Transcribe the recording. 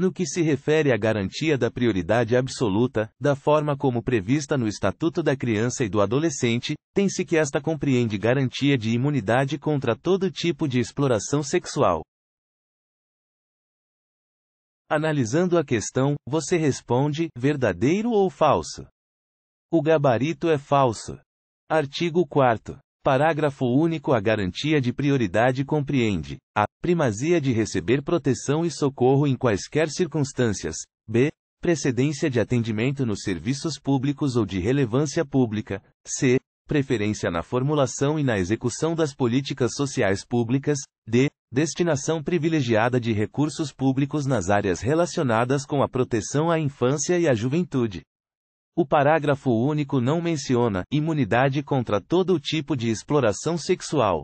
No que se refere à garantia da prioridade absoluta, da forma como prevista no Estatuto da Criança e do Adolescente, tem-se que esta compreende garantia de imunidade contra todo tipo de exploração sexual. Analisando a questão, você responde: verdadeiro ou falso? O gabarito é falso. Artigo 4. Parágrafo único. A garantia de prioridade compreende a primazia de receber proteção e socorro em quaisquer circunstâncias, b. precedência de atendimento nos serviços públicos ou de relevância pública, c. preferência na formulação e na execução das políticas sociais públicas, d. destinação privilegiada de recursos públicos nas áreas relacionadas com a proteção à infância e à juventude. O parágrafo único não menciona imunidade contra todo tipo de exploração sexual.